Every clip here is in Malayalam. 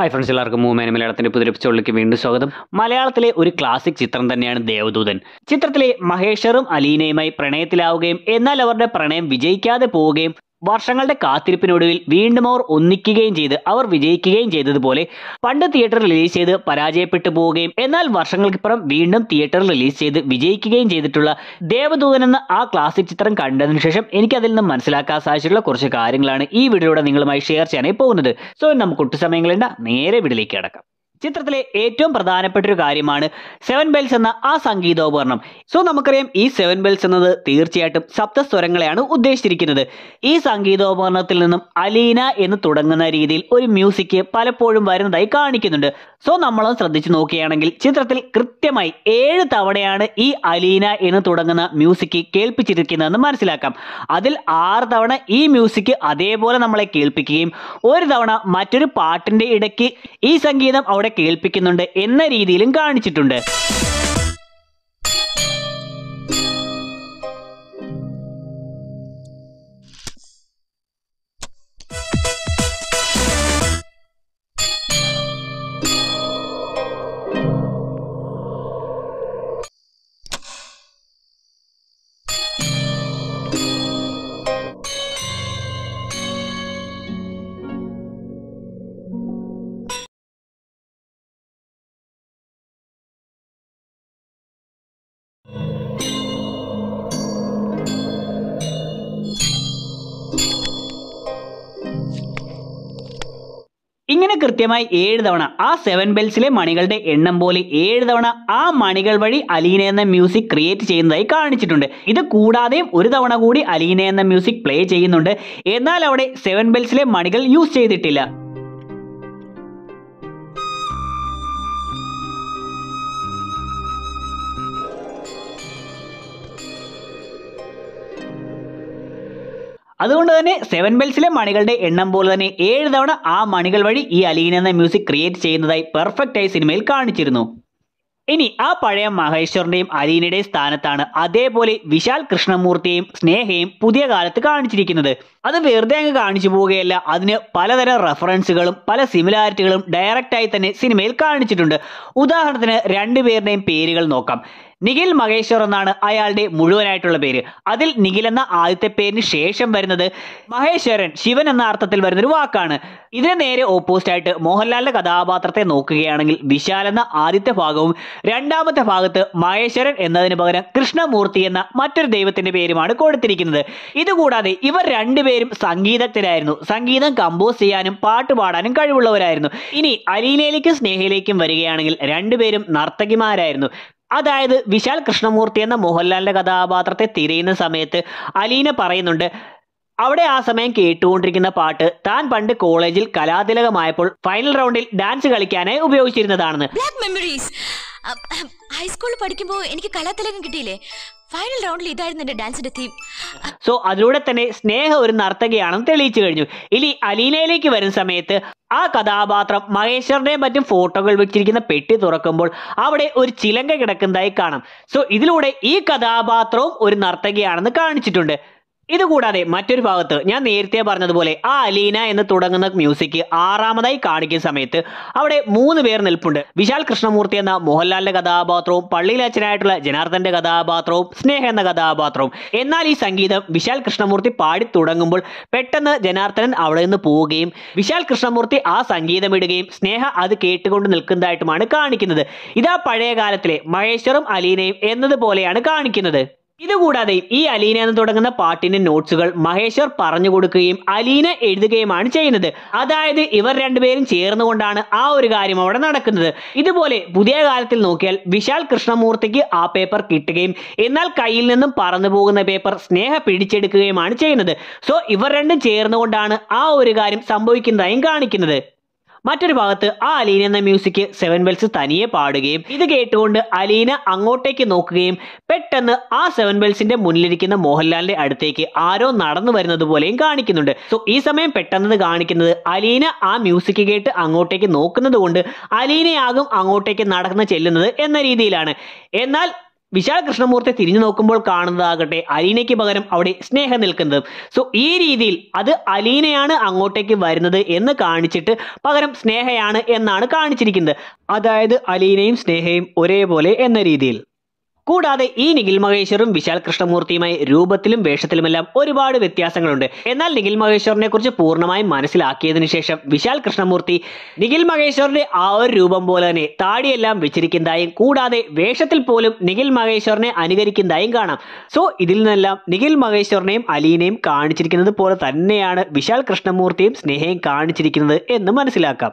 ഹായ് ഫ്രണ്ട്സ് എല്ലാവർക്കും മൂമേന മലയാളത്തിന്റെ പുതിയ എപ്പിസോഡിലേക്ക് വീണ്ടും സ്വാഗതം മലയാളത്തിലെ ഒരു ക്ലാസിക് ചിത്രം തന്നെയാണ് ദേവദൂതൻ ചിത്രത്തിലെ മഹേഷറും അലീനയുമായി പ്രണയത്തിലാവുകയും എന്നാൽ അവരുടെ പ്രണയം വിജയിക്കാതെ പോവുകയും വർഷങ്ങളുടെ കാത്തിരിപ്പിനൊടുവിൽ വീണ്ടും അവർ ഒന്നിക്കുകയും ചെയ്ത് അവർ വിജയിക്കുകയും ചെയ്തതുപോലെ പണ്ട് തിയേറ്റർ റിലീസ് ചെയ്ത് പരാജയപ്പെട്ടു പോവുകയും എന്നാൽ വർഷങ്ങൾക്കിപ്പുറം വീണ്ടും തിയേറ്റർ റിലീസ് ചെയ്ത് വിജയിക്കുകയും ചെയ്തിട്ടുള്ള ദേവദൂതൻ എന്ന ആ ക്ലാസിക് ചിത്രം കണ്ടതിനു ശേഷം എനിക്ക് അതിൽ നിന്ന് മനസ്സിലാക്കാൻ സാധിച്ചിട്ടുള്ള കുറച്ച് കാര്യങ്ങളാണ് ഈ വീഡിയോയുടെ നിങ്ങളുമായി ഷെയർ ചെയ്യാനായി പോകുന്നത് സോ നമുക്ക് ഒട്ടു സമയങ്ങളുണ്ട നേരെ വീട്ടിലേക്ക് കിടക്കാം ചിത്രത്തിലെ ഏറ്റവും പ്രധാനപ്പെട്ട ഒരു കാര്യമാണ് സെവൻ ബെൽസ് എന്ന ആ സംഗീതോപകരണം സോ നമുക്കറിയാം ഈ സെവൻ ബെൽസ് എന്നത് തീർച്ചയായിട്ടും സപ്തസ്വരങ്ങളെയാണ് ഉദ്ദേശിച്ചിരിക്കുന്നത് ഈ സംഗീതോപകരണത്തിൽ നിന്നും അലീന എന്ന് തുടങ്ങുന്ന രീതിയിൽ ഒരു മ്യൂസിക് പലപ്പോഴും വരുന്നതായി കാണിക്കുന്നുണ്ട് സോ നമ്മളത് ശ്രദ്ധിച്ചു നോക്കുകയാണെങ്കിൽ ചിത്രത്തിൽ കൃത്യമായി ഏഴ് തവണയാണ് ഈ അലീന എന്ന് തുടങ്ങുന്ന മ്യൂസിക് കേൾപ്പിച്ചിരിക്കുന്നതെന്ന് മനസ്സിലാക്കാം അതിൽ ആറ് തവണ ഈ മ്യൂസിക് അതേപോലെ നമ്മളെ കേൾപ്പിക്കുകയും ഒരു തവണ മറ്റൊരു പാട്ടിന്റെ ഇടയ്ക്ക് ഈ സംഗീതം അവിടെ അവരെ കേൾപ്പിക്കുന്നുണ്ട് എന്ന രീതിയിലും കാണിച്ചിട്ടുണ്ട് ഇങ്ങനെ കൃത്യമായി ഏഴ് തവണ ആ സെവൻ ബെൽസിലെ മണികളുടെ എണ്ണം പോലെ ഏഴ് തവണ ആ മണികൾ വഴി അലീന എന്ന മ്യൂസിക് ക്രിയേറ്റ് ചെയ്യുന്നതായി കാണിച്ചിട്ടുണ്ട് ഇത് കൂടാതെയും ഒരു തവണ കൂടി അലീന എന്ന മ്യൂസിക് പ്ലേ ചെയ്യുന്നുണ്ട് എന്നാൽ അവിടെ സെവൻ ബെൽസിലെ മണികൾ യൂസ് ചെയ്തിട്ടില്ല അതുകൊണ്ട് തന്നെ സെവൻ ബെൽസിലെ മണികളുടെ എണ്ണം പോലെ തന്നെ ഏഴ് തവണ ആ മണികൾ വഴി ഈ അലീൻ എന്ന മ്യൂസിക് ക്രിയേറ്റ് ചെയ്യുന്നതായി പെർഫെക്റ്റ് ആയി സിനിമയിൽ കാണിച്ചിരുന്നു ഇനി ആ പഴയ മഹേശ്വറിന്റെയും അലീനയുടെയും സ്ഥാനത്താണ് അതേപോലെ വിശാൽ കൃഷ്ണമൂർത്തിയെയും സ്നേഹയും പുതിയ കാലത്ത് കാണിച്ചിരിക്കുന്നത് അത് വെറുതെ അങ്ങ് കാണിച്ചു പോവുകയല്ല അതിന് പലതരം റെഫറൻസുകളും പല സിമിലാരിറ്റികളും ഡയറക്റ്റായി തന്നെ സിനിമയിൽ കാണിച്ചിട്ടുണ്ട് ഉദാഹരണത്തിന് രണ്ടുപേരുടെയും പേരുകൾ നോക്കാം നിഖിൽ മഹേശ്വർ എന്നാണ് അയാളുടെ മുഴുവനായിട്ടുള്ള പേര് അതിൽ നിഖിൽ എന്ന ആദ്യത്തെ പേരിന് ശേഷം വരുന്നത് മഹേശ്വരൻ ശിവൻ എന്ന അർത്ഥത്തിൽ വരുന്ന ഒരു വാക്കാണ് ഇതിന് നേരെ ഓപ്പോസിറ്റ് ആയിട്ട് മോഹൻലാലിന്റെ കഥാപാത്രത്തെ നോക്കുകയാണെങ്കിൽ വിശാൽ എന്ന ആദ്യത്തെ ഭാഗവും രണ്ടാമത്തെ ഭാഗത്ത് മഹേശ്വരൻ എന്നതിന് പകരം കൃഷ്ണമൂർത്തി എന്ന മറ്റൊരു ദൈവത്തിന്റെ പേരുമാണ് കൊടുത്തിരിക്കുന്നത് ഇതുകൂടാതെ ഇവർ രണ്ടുപേരും പേരും സംഗീതത്തിലായിരുന്നു സംഗീതം കമ്പോസ് ചെയ്യാനും പാട്ട് പാടാനും കഴിവുള്ളവരായിരുന്നു ഇനി അലീനയിലേക്കും സ്നേഹയിലേക്കും വരികയാണെങ്കിൽ രണ്ടുപേരും നർത്തകിമാരായിരുന്നു അതായത് വിശാൽ കൃഷ്ണമൂർത്തി എന്ന മോഹൻലാലിന്റെ കഥാപാത്രത്തെ തിരയുന്ന സമയത്ത് അലീന പറയുന്നുണ്ട് അവിടെ ആ സമയം കേട്ടുകൊണ്ടിരിക്കുന്ന പാട്ട് താൻ പണ്ട് കോളേജിൽ കലാതിലകമായപ്പോൾ ഫൈനൽ റൗണ്ടിൽ ഡാൻസ് കളിക്കാനായി ഉപയോഗിച്ചിരുന്നതാണെന്ന് ഹൈസ്കൂളിൽ പഠിക്കുമ്പോൾ എനിക്ക് കലാതിലകം കിട്ടിയില്ലേ ഫൈനൽ റൗണ്ടിൽ ഇതായിരുന്നു എന്റെ ഡാൻസിന്റെ തീം സോ അതിലൂടെ തന്നെ സ്നേഹ ഒരു നർത്തകയാണെന്ന് തെളിയിച്ചു കഴിഞ്ഞു ഇനി അലീനയിലേക്ക് വരുന്ന സമയത്ത് ആ കഥാപാത്രം മഹേശ്വറിന്റെയും മറ്റും ഫോട്ടോകൾ വെച്ചിരിക്കുന്ന പെട്ടി തുറക്കുമ്പോൾ അവിടെ ഒരു ചിലങ്ക കിടക്കുന്നതായി കാണാം സോ ഇതിലൂടെ ഈ കഥാപാത്രവും ഒരു നർത്തകയാണെന്ന് കാണിച്ചിട്ടുണ്ട് ഇതുകൂടാതെ മറ്റൊരു ഭാഗത്ത് ഞാൻ നേരത്തെ പറഞ്ഞതുപോലെ ആ അലീന എന്ന് തുടങ്ങുന്ന മ്യൂസിക് ആറാമതായി കാണിക്കുന്ന സമയത്ത് അവിടെ മൂന്ന് പേർ നിൽപ്പുണ്ട് വിശാൽ കൃഷ്ണമൂർത്തി എന്ന മോഹൻലാലിന്റെ കഥാപാത്രവും അച്ഛനായിട്ടുള്ള ജനാർദ്ദന്റെ കഥാപാത്രവും സ്നേഹ എന്ന കഥാപാത്രവും എന്നാൽ ഈ സംഗീതം വിശാൽ കൃഷ്ണമൂർത്തി പാടി തുടങ്ങുമ്പോൾ പെട്ടെന്ന് ജനാർദ്ദനൻ അവിടെ നിന്ന് പോവുകയും വിശാൽ കൃഷ്ണമൂർത്തി ആ സംഗീതം ഇടുകയും സ്നേഹ അത് കേട്ടുകൊണ്ട് നിൽക്കുന്നതായിട്ടുമാണ് കാണിക്കുന്നത് ഇതാ പഴയ കാലത്തിലെ മഹേശ്വറും അലീനയും എന്നതുപോലെയാണ് കാണിക്കുന്നത് ഇതുകൂടാതെ ഈ അലീന എന്ന് തുടങ്ങുന്ന പാട്ടിന്റെ നോട്ട്സുകൾ മഹേശ്വർ പറഞ്ഞു കൊടുക്കുകയും അലീന എഴുതുകയുമാണ് ചെയ്യുന്നത് അതായത് ഇവർ രണ്ടുപേരും ചേർന്നുകൊണ്ടാണ് ആ ഒരു കാര്യം അവിടെ നടക്കുന്നത് ഇതുപോലെ പുതിയ കാലത്തിൽ നോക്കിയാൽ വിശാൽ കൃഷ്ണമൂർത്തിക്ക് ആ പേപ്പർ കിട്ടുകയും എന്നാൽ കയ്യിൽ നിന്നും പറന്നു പോകുന്ന പേപ്പർ സ്നേഹ പിടിച്ചെടുക്കുകയുമാണ് ചെയ്യുന്നത് സോ ഇവർ രണ്ടും ചേർന്നുകൊണ്ടാണ് ആ ഒരു കാര്യം സംഭവിക്കുന്നതായും കാണിക്കുന്നത് മറ്റൊരു ഭാഗത്ത് ആ അലീന എന്ന മ്യൂസിക് സെവൻ ബെൽസ് തനിയെ പാടുകയും ഇത് കേട്ടുകൊണ്ട് അലീന അങ്ങോട്ടേക്ക് നോക്കുകയും പെട്ടെന്ന് ആ സെവൻ ബെൽസിന്റെ മുന്നിലിരിക്കുന്ന മോഹൻലാലിന്റെ അടുത്തേക്ക് ആരോ നടന്നു വരുന്നത് പോലെയും കാണിക്കുന്നുണ്ട് സോ ഈ സമയം പെട്ടെന്ന് കാണിക്കുന്നത് അലീന ആ മ്യൂസിക് കേട്ട് അങ്ങോട്ടേക്ക് നോക്കുന്നത് കൊണ്ട് അലീനയാകും അങ്ങോട്ടേക്ക് നടന്ന് ചെല്ലുന്നത് എന്ന രീതിയിലാണ് എന്നാൽ വിശാൽ കൃഷ്ണമൂർത്തി തിരിഞ്ഞു നോക്കുമ്പോൾ കാണുന്നതാകട്ടെ അലീനയ്ക്ക് പകരം അവിടെ സ്നേഹം നിൽക്കുന്നത് സോ ഈ രീതിയിൽ അത് അലീനയാണ് അങ്ങോട്ടേക്ക് വരുന്നത് എന്ന് കാണിച്ചിട്ട് പകരം സ്നേഹയാണ് എന്നാണ് കാണിച്ചിരിക്കുന്നത് അതായത് അലീനയും സ്നേഹയും ഒരേപോലെ എന്ന രീതിയിൽ കൂടാതെ ഈ നിഖിൽ മഹേശ്വറും വിശാൽ കൃഷ്ണമൂർത്തിയുമായി രൂപത്തിലും വേഷത്തിലുമെല്ലാം ഒരുപാട് വ്യത്യാസങ്ങളുണ്ട് എന്നാൽ നിഖിൽ മഹേശ്വറിനെ കുറിച്ച് പൂർണ്ണമായും മനസ്സിലാക്കിയതിനു ശേഷം വിശാൽ കൃഷ്ണമൂർത്തി നിഖിൽ മഹേശ്വറിന്റെ ആ ഒരു രൂപം പോലെ തന്നെ താടിയെല്ലാം വെച്ചിരിക്കുന്നതായും കൂടാതെ വേഷത്തിൽ പോലും നിഖിൽ മഹേശ്വറിനെ അനുകരിക്കുന്നതായും കാണാം സോ ഇതിൽ നിന്നെല്ലാം നിഖിൽ മഹേശ്വറിനെയും അലീനെയും കാണിച്ചിരിക്കുന്നത് പോലെ തന്നെയാണ് വിശാൽ കൃഷ്ണമൂർത്തിയും സ്നേഹയും കാണിച്ചിരിക്കുന്നത് എന്ന് മനസ്സിലാക്കാം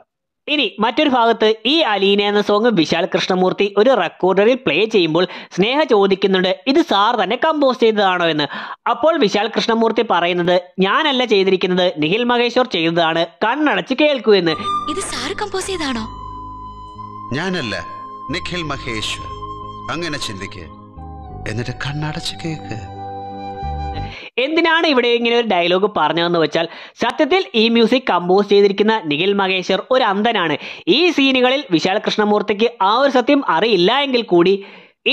ഇനി മറ്റൊരു ഭാഗത്ത് ഈ അലീന എന്ന സോങ് വിശാൽ കൃഷ്ണമൂർത്തി ഒരു റെക്കോർഡറിൽ പ്ലേ ചെയ്യുമ്പോൾ സ്നേഹ ചോദിക്കുന്നുണ്ട് ഇത് സാർ തന്നെ കമ്പോസ് ചെയ്തതാണോ എന്ന് അപ്പോൾ വിശാൽ കൃഷ്ണമൂർത്തി പറയുന്നത് ഞാനല്ല ചെയ്തിരിക്കുന്നത് നിഖിൽ മഹേശ്വർ ചെയ്തതാണ് കണ്ണടച്ച് കേൾക്കൂ എന്ന് ഇത് സാർ കമ്പോസ് ചെയ്താണോ ഞാനല്ല നിഖിൽ മഹേശ്വർ അങ്ങനെ ചിന്തിക്കുക എന്നിട്ട് കണ്ണടച്ച് കേക്ക് എന്തിനാണ് ഇവിടെ ഇങ്ങനെ ഒരു ഡയലോഗ് പറഞ്ഞതെന്ന് വെച്ചാൽ സത്യത്തിൽ ഈ മ്യൂസിക് കമ്പോസ് ചെയ്തിരിക്കുന്ന നിഖിൽ മഹേശ്വർ ഒരു അന്ധനാണ് ഈ സീനുകളിൽ വിശാൽ കൃഷ്ണമൂർത്തിക്ക് ആ ഒരു സത്യം അറിയില്ല എങ്കിൽ കൂടി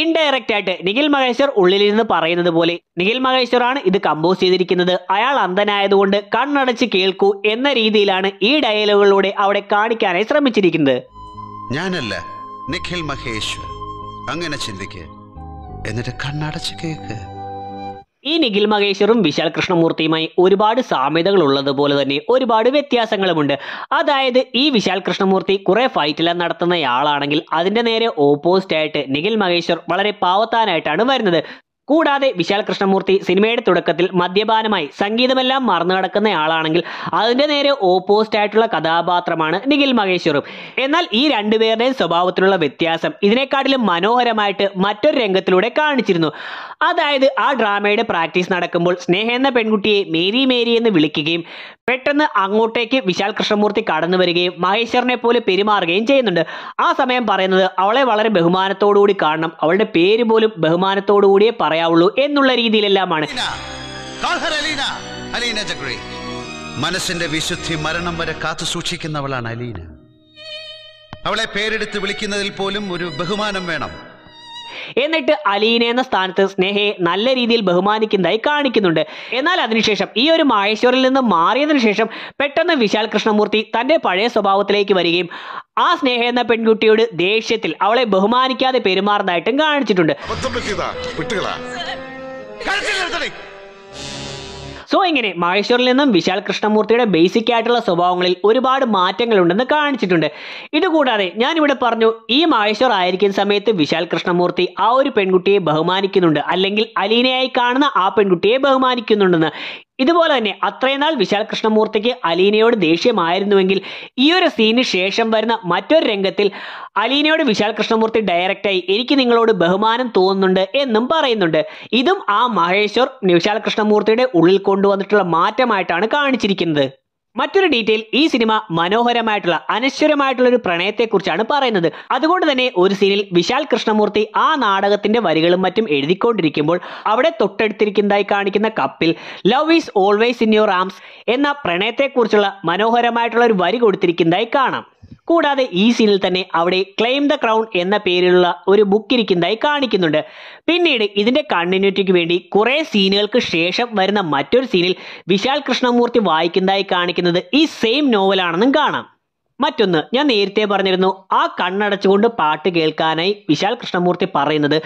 ഇൻഡയറക്റ്റ് ആയിട്ട് നിഖിൽ മഹേശ്വർ നിന്ന് പറയുന്നത് പോലെ നിഖിൽ ആണ് ഇത് കമ്പോസ് ചെയ്തിരിക്കുന്നത് അയാൾ അന്ധനായതുകൊണ്ട് കണ്ണടച്ച് കേൾക്കൂ എന്ന രീതിയിലാണ് ഈ ഡയലോഗുകളിലൂടെ അവിടെ കാണിക്കാനായി ശ്രമിച്ചിരിക്കുന്നത് ഞാനല്ല നിഖിൽ മഹേശ്വർ അങ്ങനെ ചിന്തിക്കുക എന്നിട്ട് കണ്ണടച്ച് കേൾക്കുക ഈ നിഖിൽ മഹേശ്വറും വിശാൽ കൃഷ്ണമൂർത്തിയുമായി ഒരുപാട് സാമ്യതകൾ ഉള്ളതുപോലെ തന്നെ ഒരുപാട് വ്യത്യാസങ്ങളുമുണ്ട് അതായത് ഈ വിശാൽ കൃഷ്ണമൂർത്തി കുറേ ഫൈറ്റെല്ലാം നടത്തുന്നയാളാണെങ്കിൽ അതിൻ്റെ നേരെ ഓപ്പോസിറ്റ് ആയിട്ട് നിഖിൽ മഹേശ്വർ വളരെ പാവത്താനായിട്ടാണ് വരുന്നത് കൂടാതെ വിശാൽ കൃഷ്ണമൂർത്തി സിനിമയുടെ തുടക്കത്തിൽ മദ്യപാനമായി സംഗീതമെല്ലാം മറന്നു കിടക്കുന്ന ആളാണെങ്കിൽ അതിന്റെ നേരെ ഓപ്പോസിറ്റ് ആയിട്ടുള്ള കഥാപാത്രമാണ് നിഖിൽ മഹേശ്വറും എന്നാൽ ഈ രണ്ടുപേരുടെയും സ്വഭാവത്തിലുള്ള വ്യത്യാസം ഇതിനെക്കാട്ടിലും മനോഹരമായിട്ട് മറ്റൊരു രംഗത്തിലൂടെ കാണിച്ചിരുന്നു അതായത് ആ ഡ്രാമയുടെ പ്രാക്ടീസ് നടക്കുമ്പോൾ സ്നേഹ എന്ന പെൺകുട്ടിയെ മേരി മേരി എന്ന് വിളിക്കുകയും പെട്ടെന്ന് അങ്ങോട്ടേക്ക് വിശാൽ കൃഷ്ണമൂർത്തി കടന്നു വരികയും മഹേശ്വറിനെ പോലെ പെരുമാറുകയും ചെയ്യുന്നുണ്ട് ആ സമയം പറയുന്നത് അവളെ വളരെ ബഹുമാനത്തോടുകൂടി കാണണം അവളുടെ പേര് പോലും ബഹുമാനത്തോടുകൂടിയേ പറ പറയാവുള്ളൂ എന്നുള്ള രീതിയിലെല്ലാമാണ് മനസ്സിന്റെ വിശുദ്ധി മരണം വരെ കാത്തു സൂക്ഷിക്കുന്നവളാണ് അലീന അവളെ പേരെടുത്ത് വിളിക്കുന്നതിൽ പോലും ഒരു ബഹുമാനം വേണം എന്നിട്ട് അലീന എന്ന സ്ഥാനത്ത് സ്നേഹയെ നല്ല രീതിയിൽ ബഹുമാനിക്കുന്നതായി കാണിക്കുന്നുണ്ട് എന്നാൽ അതിനുശേഷം ഈ ഒരു മായേശ്വറിൽ നിന്ന് മാറിയതിനു ശേഷം പെട്ടെന്ന് വിശാൽ കൃഷ്ണമൂർത്തി തന്റെ പഴയ സ്വഭാവത്തിലേക്ക് വരികയും ആ സ്നേഹ എന്ന പെൺകുട്ടിയോട് ദേഷ്യത്തിൽ അവളെ ബഹുമാനിക്കാതെ പെരുമാറുന്നതായിട്ടും കാണിച്ചിട്ടുണ്ട് സോ ഇങ്ങനെ മഹേശ്വറിൽ നിന്നും വിശാൽ കൃഷ്ണമൂർത്തിയുടെ ബേസിക് ആയിട്ടുള്ള സ്വഭാവങ്ങളിൽ ഒരുപാട് മാറ്റങ്ങളുണ്ടെന്ന് കാണിച്ചിട്ടുണ്ട് ഇതുകൂടാതെ ഞാനിവിടെ പറഞ്ഞു ഈ മഹേശ്വർ ആയിരിക്കുന്ന സമയത്ത് വിശാൽ കൃഷ്ണമൂർത്തി ആ ഒരു പെൺകുട്ടിയെ ബഹുമാനിക്കുന്നുണ്ട് അല്ലെങ്കിൽ അലീനയായി കാണുന്ന ആ പെൺകുട്ടിയെ ബഹുമാനിക്കുന്നുണ്ടെന്ന് ഇതുപോലെ തന്നെ അത്രയും നാൾ വിശാൽ കൃഷ്ണമൂർത്തിക്ക് അലീനയോട് ദേഷ്യമായിരുന്നുവെങ്കിൽ ഈ ഒരു സീന് ശേഷം വരുന്ന മറ്റൊരു രംഗത്തിൽ അലീനയോട് വിശാൽ കൃഷ്ണമൂർത്തി ഡയറക്റ്റായി എനിക്ക് നിങ്ങളോട് ബഹുമാനം തോന്നുന്നുണ്ട് എന്നും പറയുന്നുണ്ട് ഇതും ആ മഹേശ്വർ വിശാൽ കൃഷ്ണമൂർത്തിയുടെ ഉള്ളിൽ കൊണ്ടുവന്നിട്ടുള്ള മാറ്റമായിട്ടാണ് കാണിച്ചിരിക്കുന്നത് മറ്റൊരു ഡീറ്റെയിൽ ഈ സിനിമ മനോഹരമായിട്ടുള്ള അനശ്വരമായിട്ടുള്ള ഒരു പ്രണയത്തെക്കുറിച്ചാണ് പറയുന്നത് അതുകൊണ്ട് തന്നെ ഒരു സീനിൽ വിശാൽ കൃഷ്ണമൂർത്തി ആ നാടകത്തിന്റെ വരികളും മറ്റും എഴുതിക്കൊണ്ടിരിക്കുമ്പോൾ അവിടെ തൊട്ടടുത്തിരിക്കുന്നതായി കാണിക്കുന്ന കപ്പിൽ love is always in your arms എന്ന പ്രണയത്തെക്കുറിച്ചുള്ള മനോഹരമായിട്ടുള്ള ഒരു വരി കൊടുത്തിരിക്കുന്നതായി കാണാം കൂടാതെ ഈ സീനിൽ തന്നെ അവിടെ ക്ലെയിം ദ ക്രൗൺ എന്ന പേരിലുള്ള ഒരു ബുക്ക് ഇരിക്കുന്നതായി കാണിക്കുന്നുണ്ട് പിന്നീട് ഇതിന്റെ കണ്ടിന്യൂറ്റിക്ക് വേണ്ടി കുറേ സീനുകൾക്ക് ശേഷം വരുന്ന മറ്റൊരു സീനിൽ വിശാൽ കൃഷ്ണമൂർത്തി വായിക്കുന്നതായി കാണിക്കുന്നത് ഈ സെയിം നോവലാണെന്നും കാണാം മറ്റൊന്ന് ഞാൻ നേരത്തെ പറഞ്ഞിരുന്നു ആ കണ്ണടച്ചുകൊണ്ട് പാട്ട് കേൾക്കാനായി വിശാൽ കൃഷ്ണമൂർത്തി പറയുന്നത്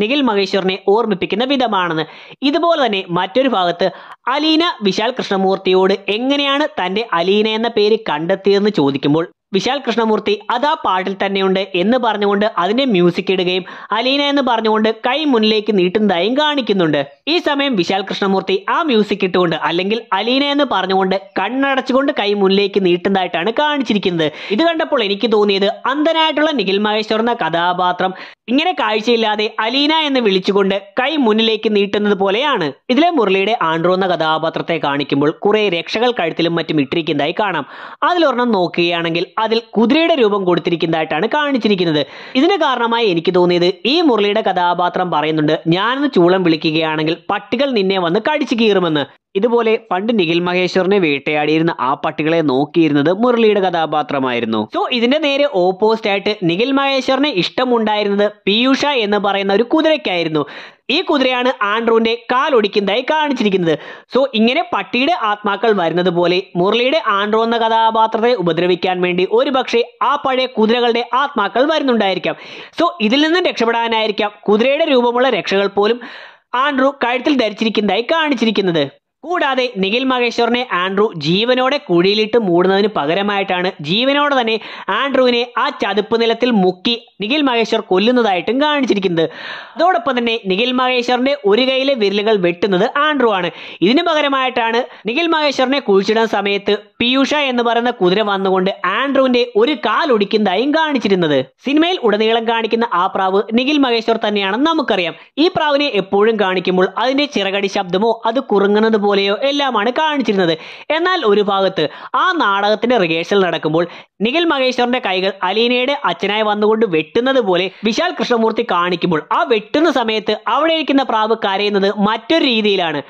നിഖിൽ മഹേശ്വറിനെ ഓർമ്മിപ്പിക്കുന്ന വിധമാണെന്ന് ഇതുപോലെ തന്നെ മറ്റൊരു ഭാഗത്ത് അലീന വിശാൽ കൃഷ്ണമൂർത്തിയോട് എങ്ങനെയാണ് തൻ്റെ അലീന എന്ന പേര് കണ്ടെത്തിയതെന്ന് ചോദിക്കുമ്പോൾ വിശാൽ കൃഷ്ണമൂർത്തി അത് ആ പാട്ടിൽ തന്നെയുണ്ട് എന്ന് പറഞ്ഞുകൊണ്ട് അതിനെ മ്യൂസിക് ഇടുകയും അലീന എന്ന് പറഞ്ഞുകൊണ്ട് കൈ മുന്നിലേക്ക് നീട്ടുന്നതായും കാണിക്കുന്നുണ്ട് ഈ സമയം വിശാൽ കൃഷ്ണമൂർത്തി ആ മ്യൂസിക് ഇട്ടുകൊണ്ട് അല്ലെങ്കിൽ അലീന എന്ന് പറഞ്ഞുകൊണ്ട് കണ്ണടച്ചുകൊണ്ട് കൈ മുന്നിലേക്ക് നീട്ടുന്നതായിട്ടാണ് കാണിച്ചിരിക്കുന്നത് ഇത് കണ്ടപ്പോൾ എനിക്ക് തോന്നിയത് അന്ധനായിട്ടുള്ള നിഖിൽ മഹേശ്വർ എന്ന കഥാപാത്രം ഇങ്ങനെ കാഴ്ചയില്ലാതെ അലീന എന്ന് വിളിച്ചുകൊണ്ട് കൈ മുന്നിലേക്ക് നീട്ടുന്നത് പോലെയാണ് ഇതിലെ മുരളിയുടെ ആൻഡ്രോ എന്ന കഥാപാത്രത്തെ കാണിക്കുമ്പോൾ കുറെ രക്ഷകൾ കഴുത്തിലും മറ്റും ഇട്ടിരിക്കുന്നതായി കാണാം അതിലൊരെണ്ണം നോക്കുകയാണെങ്കിൽ അതിൽ കുതിരയുടെ രൂപം കൊടുത്തിരിക്കുന്നതായിട്ടാണ് കാണിച്ചിരിക്കുന്നത് ഇതിന് കാരണമായി എനിക്ക് തോന്നിയത് ഈ മുരളിയുടെ കഥാപാത്രം പറയുന്നുണ്ട് ഞാനെന്ന് ചൂളം വിളിക്കുകയാണെങ്കിൽ പട്ടികൾ നിന്നെ വന്ന് കടിച്ചു കീറുമെന്ന് ഇതുപോലെ പണ്ട് നിഖിൽ മഹേശ്വറിനെ വേട്ടയാടിയിരുന്ന ആ പട്ടികളെ നോക്കിയിരുന്നത് മുരളിയുടെ കഥാപാത്രമായിരുന്നു സോ ഇതിന്റെ നേരെ ഓപ്പോസിറ്റ് ആയിട്ട് നിഖിൽ മഹേശ്വറിന് ഇഷ്ടമുണ്ടായിരുന്നത് പീയൂഷ എന്ന് പറയുന്ന ഒരു കുതിരയ്ക്കായിരുന്നു ഈ കുതിരയാണ് ആൻഡ്രൂവിന്റെ കാലൊടിക്കുന്നതായി കാണിച്ചിരിക്കുന്നത് സോ ഇങ്ങനെ പട്ടിയുടെ ആത്മാക്കൾ വരുന്നത് പോലെ മുരളിയുടെ ആൻഡ്രോ എന്ന കഥാപാത്രത്തെ ഉപദ്രവിക്കാൻ വേണ്ടി ഒരുപക്ഷെ ആ പഴയ കുതിരകളുടെ ആത്മാക്കൾ വരുന്നുണ്ടായിരിക്കാം സോ ഇതിൽ നിന്നും രക്ഷപ്പെടാനായിരിക്കാം കുതിരയുടെ രൂപമുള്ള രക്ഷകൾ പോലും ആൻഡ്രൂ കഴുത്തിൽ ധരിച്ചിരിക്കുന്നതായി കാണിച്ചിരിക്കുന്നത് കൂടാതെ നിഖിൽ മഹേശ്വറിനെ ആൻഡ്രു ജീവനോടെ കുഴിയിലിട്ട് മൂടുന്നതിന് പകരമായിട്ടാണ് ജീവനോടെ തന്നെ ആൻഡ്രുവിനെ ആ ചതുപ്പ് നിലത്തിൽ മുക്കി നിഖിൽ മഹേശ്വർ കൊല്ലുന്നതായിട്ടും കാണിച്ചിരിക്കുന്നത് അതോടൊപ്പം തന്നെ നിഖിൽ മഹേശ്വറിന്റെ ഒരു കൈയിലെ വിരലുകൾ വെട്ടുന്നത് ആൻഡ്രു ആണ് ഇതിന് പകരമായിട്ടാണ് നിഖിൽ മഹേശ്വറിനെ കുഴിച്ചിടുന്ന സമയത്ത് പിയൂഷ എന്ന് പറയുന്ന കുതിര വന്നുകൊണ്ട് ആൻഡ്രുവിന്റെ ഒരു കാൽ ഒടിക്കുന്നതായും കാണിച്ചിരുന്നത് സിനിമയിൽ ഉടനീളം കാണിക്കുന്ന ആ പ്രാവ് നിഖിൽ മഹേശ്വർ തന്നെയാണെന്ന് നമുക്കറിയാം ഈ പ്രാവിനെ എപ്പോഴും കാണിക്കുമ്പോൾ അതിന്റെ ചിറകടി ശബ്ദമോ അത് കുറുങ്ങുന്നത് പോലെയോ എല്ലാമാണ് കാണിച്ചിരുന്നത് എന്നാൽ ഒരു ഭാഗത്ത് ആ നാടകത്തിന്റെ റിഹേഴ്സൽ നടക്കുമ്പോൾ നിഖിൽ മഹേശ്വറിന്റെ കൈകൾ അലീനയുടെ അച്ഛനായി വന്നുകൊണ്ട് വെട്ടുന്നത് പോലെ വിശാൽ കൃഷ്ണമൂർത്തി കാണിക്കുമ്പോൾ ആ വെട്ടുന്ന സമയത്ത് അവിടെ ഇരിക്കുന്ന പ്രാവ് കരയുന്നത് മറ്റൊരു രീതിയിലാണ്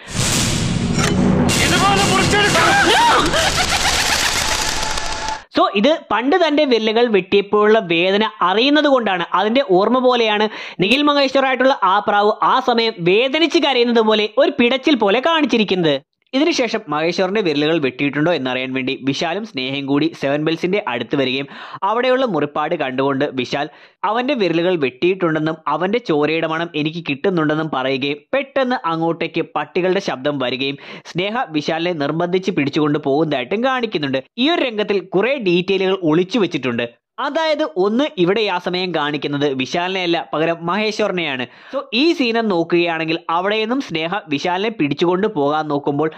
സോ ഇത് പണ്ട് തൻ്റെ വിരലുകൾ വെട്ടിയപ്പോഴുള്ള വേദന അറിയുന്നത് കൊണ്ടാണ് അതിൻ്റെ ഓർമ്മ പോലെയാണ് നിഖിൽ മങ്കേശ്വറായിട്ടുള്ള ആ പ്രാവ് ആ സമയം വേദനിച്ച് കരയുന്നത് പോലെ ഒരു പിടച്ചിൽ പോലെ കാണിച്ചിരിക്കുന്നത് ഇതിനുശേഷം മഹേശ്വറിന്റെ വിരലുകൾ വെട്ടിയിട്ടുണ്ടോ എന്നറിയാൻ വേണ്ടി വിശാലും സ്നേഹയും കൂടി സെവൻ ബെൽസിന്റെ അടുത്ത് വരികയും അവിടെയുള്ള മുറിപ്പാട് കണ്ടുകൊണ്ട് വിശാൽ അവന്റെ വിരലുകൾ വെട്ടിയിട്ടുണ്ടെന്നും അവന്റെ ചോരയുടെ മണം എനിക്ക് കിട്ടുന്നുണ്ടെന്നും പറയുകയും പെട്ടെന്ന് അങ്ങോട്ടേക്ക് പട്ടികളുടെ ശബ്ദം വരികയും സ്നേഹ വിശാലിനെ നിർബന്ധിച്ച് പിടിച്ചുകൊണ്ട് പോകുന്നതായിട്ടും കാണിക്കുന്നുണ്ട് ഈ ഒരു രംഗത്തിൽ കുറെ ഡീറ്റെയിലുകൾ ഒളിച്ചു വെച്ചിട്ടുണ്ട് അതായത് ഒന്ന് ഇവിടെ ആ സമയം കാണിക്കുന്നത് വിശാലിനെയല്ല പകരം മഹേശ്വറിനെയാണ് സോ ഈ സീനം നോക്കുകയാണെങ്കിൽ അവിടെ നിന്നും സ്നേഹ വിശാലിനെ പിടിച്ചുകൊണ്ട് പോകാൻ നോക്കുമ്പോൾ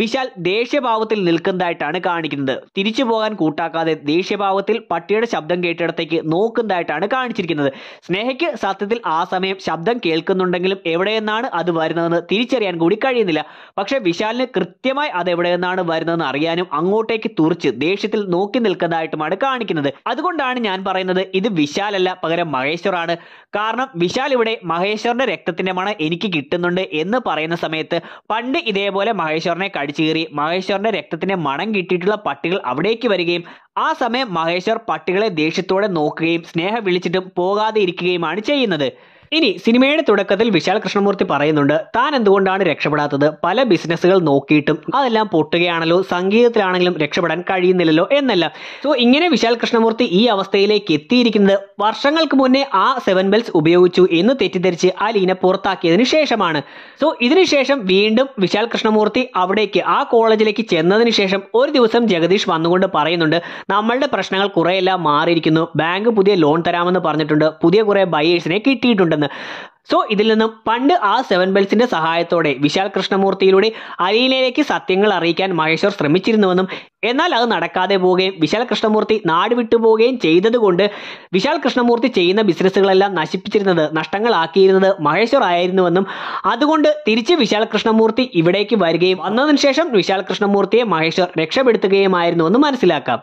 വിശാൽ ദേഷ്യഭാവത്തിൽ നിൽക്കുന്നതായിട്ടാണ് കാണിക്കുന്നത് തിരിച്ചു പോകാൻ കൂട്ടാക്കാതെ ദേഷ്യഭാവത്തിൽ പട്ടിയുടെ ശബ്ദം കേട്ടിടത്തേക്ക് നോക്കുന്നതായിട്ടാണ് കാണിച്ചിരിക്കുന്നത് സ്നേഹയ്ക്ക് സത്യത്തിൽ ആ സമയം ശബ്ദം കേൾക്കുന്നുണ്ടെങ്കിലും എവിടെ നിന്നാണ് അത് വരുന്നതെന്ന് തിരിച്ചറിയാൻ കൂടി കഴിയുന്നില്ല പക്ഷേ വിശാലിന് കൃത്യമായി അത് എവിടെ നിന്നാണ് വരുന്നതെന്ന് അറിയാനും അങ്ങോട്ടേക്ക് തുറച്ച് ദേഷ്യത്തിൽ നോക്കി നിൽക്കുന്നതായിട്ടുമാണ് കാണിക്കുന്നത് അതുകൊണ്ട് അതുകൊണ്ടാണ് ഞാൻ പറയുന്നത് ഇത് വിശാലല്ല പകരം മഹേശ്വറാണ് കാരണം വിശാൽ ഇവിടെ മഹേശ്വറിന്റെ രക്തത്തിന്റെ മണം എനിക്ക് കിട്ടുന്നുണ്ട് എന്ന് പറയുന്ന സമയത്ത് പണ്ട് ഇതേപോലെ മഹേശ്വറിനെ കടിച്ചു കീറി മഹേശ്വറിന്റെ രക്തത്തിന്റെ മണം കിട്ടിയിട്ടുള്ള പട്ടികൾ അവിടേക്ക് വരികയും ആ സമയം മഹേശ്വർ പട്ടികളെ ദേഷ്യത്തോടെ നോക്കുകയും സ്നേഹം വിളിച്ചിട്ടും പോകാതെ ഇരിക്കുകയുമാണ് ചെയ്യുന്നത് ഇനി സിനിമയുടെ തുടക്കത്തിൽ വിശാൽ കൃഷ്ണമൂർത്തി പറയുന്നുണ്ട് താൻ എന്തുകൊണ്ടാണ് രക്ഷപ്പെടാത്തത് പല ബിസിനസ്സുകൾ നോക്കിയിട്ടും അതെല്ലാം പൊട്ടുകയാണല്ലോ സംഗീതത്തിലാണെങ്കിലും രക്ഷപ്പെടാൻ കഴിയുന്നില്ലല്ലോ എന്നല്ല സോ ഇങ്ങനെ വിശാൽ കൃഷ്ണമൂർത്തി ഈ അവസ്ഥയിലേക്ക് എത്തിയിരിക്കുന്നത് വർഷങ്ങൾക്ക് മുന്നേ ആ സെവൻ ബെൽസ് ഉപയോഗിച്ചു എന്ന് തെറ്റിദ്ധരിച്ച് ആ ലീന പുറത്താക്കിയതിനു ശേഷമാണ് സോ ഇതിനുശേഷം വീണ്ടും വിശാൽ കൃഷ്ണമൂർത്തി അവിടേക്ക് ആ കോളേജിലേക്ക് ചെന്നതിന് ശേഷം ഒരു ദിവസം ജഗദീഷ് വന്നുകൊണ്ട് പറയുന്നുണ്ട് നമ്മളുടെ പ്രശ്നങ്ങൾ കുറെയെല്ലാം മാറിയിരിക്കുന്നു ബാങ്ക് പുതിയ ലോൺ തരാമെന്ന് പറഞ്ഞിട്ടുണ്ട് പുതിയ കുറേ ബയേഴ്സിനെ കിട്ടിയിട്ടുണ്ട് ഉണ്ടെന്ന് സോ ഇതിൽ നിന്നും പണ്ട് ആ സെവൻ ബെൽസിന്റെ സഹായത്തോടെ വിശാൽ കൃഷ്ണമൂർത്തിയിലൂടെ അലീലയിലേക്ക് സത്യങ്ങൾ അറിയിക്കാൻ മഹേശ്വർ ശ്രമിച്ചിരുന്നുവെന്നും എന്നാൽ അത് നടക്കാതെ പോവുകയും വിശാൽ കൃഷ്ണമൂർത്തി നാട് വിട്ടുപോവുകയും ചെയ്തതുകൊണ്ട് വിശാൽ കൃഷ്ണമൂർത്തി ചെയ്യുന്ന ബിസിനസ്സുകളെല്ലാം നശിപ്പിച്ചിരുന്നത് നഷ്ടങ്ങളാക്കിയിരുന്നത് മഹേശ്വർ ആയിരുന്നുവെന്നും അതുകൊണ്ട് തിരിച്ച് വിശാൽ കൃഷ്ണമൂർത്തി ഇവിടേക്ക് വരികയും വന്നതിന് ശേഷം വിശാൽ കൃഷ്ണമൂർത്തിയെ മഹേശ്വർ രക്ഷപ്പെടുത്തുകയുമായിരുന്നുവെന്നും മനസ്സിലാക്കാം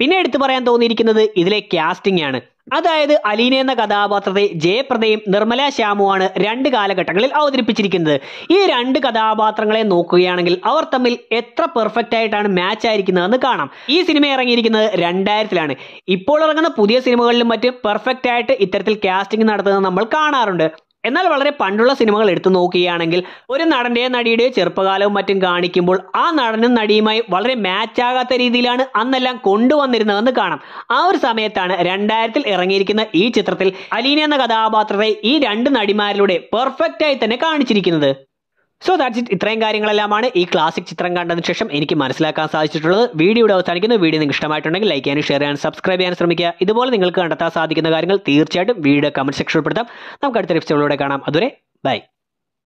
പിന്നെ എടുത്തു പറയാൻ തോന്നിയിരിക്കുന്നത് ഇതിലെ കാസ്റ്റിംഗ് ആണ് അതായത് അലീന എന്ന കഥാപാത്രത്തെ ജയപ്രദയും നിർമ്മല ശ്യാമുവാണ് രണ്ട് കാലഘട്ടങ്ങളിൽ അവതരിപ്പിച്ചിരിക്കുന്നത് ഈ രണ്ട് കഥാപാത്രങ്ങളെ നോക്കുകയാണെങ്കിൽ അവർ തമ്മിൽ എത്ര പെർഫെക്റ്റ് ആയിട്ടാണ് മാച്ച് ആയിരിക്കുന്നതെന്ന് കാണാം ഈ സിനിമ ഇറങ്ങിയിരിക്കുന്നത് രണ്ടായിരത്തിലാണ് ഇപ്പോൾ ഇറങ്ങുന്ന പുതിയ സിനിമകളിലും മറ്റും പെർഫെക്റ്റ് ആയിട്ട് ഇത്തരത്തിൽ കാസ്റ്റിംഗ് നടത്തുന്നത് നമ്മൾ കാണാറുണ്ട് എന്നാൽ വളരെ പണ്ടുള്ള സിനിമകൾ എടുത്തു നോക്കുകയാണെങ്കിൽ ഒരു നടൻ്റെയും നടിയുടെയോ ചെറുപ്പകാലവും മറ്റും കാണിക്കുമ്പോൾ ആ നടനും നടിയുമായി വളരെ മാച്ചാകാത്ത രീതിയിലാണ് അന്നെല്ലാം കൊണ്ടുവന്നിരുന്നതെന്ന് കാണാം ആ ഒരു സമയത്താണ് രണ്ടായിരത്തിൽ ഇറങ്ങിയിരിക്കുന്ന ഈ ചിത്രത്തിൽ അലീന എന്ന കഥാപാത്രത്തെ ഈ രണ്ട് നടിമാരിലൂടെ പെർഫെക്റ്റായി തന്നെ കാണിച്ചിരിക്കുന്നത് സോ ദാറ്റ് ഇറ്റ് ഇത്രയും കാര്യങ്ങളെല്ലാമാണ് ഈ ക്ലാസിക് ചിത്രം കണ്ടതിന് ശേഷം എനിക്ക് മനസ്സിലാക്കാൻ സാധിച്ചിട്ടുള്ളത് വീഡിയോയുടെ അവസാനിക്കുന്നു വീഡിയോ നിങ്ങൾക്ക് ഇഷ്ടമായിട്ടുണ്ടെങ്കിൽ ലൈക്ക് ചെയ്യാനും ഷെയർ ചെയ്യാനും സബ്സ്ക്രൈബ് ചെയ്യാൻ ശ്രമിക്കുക ഇതുപോലെ നിങ്ങൾക്ക് കണ്ടെത്താൻ സാധിക്കുന്ന കാര്യങ്ങൾ തീർച്ചയായിട്ടും വീഡിയോ കമന്റ് സെക്ഷൻ ഉൾപ്പെടുത്താം നമുക്ക് അടുത്ത എപ്പിസോഡിലൂടെ കാണാം അതുവരെ ബൈ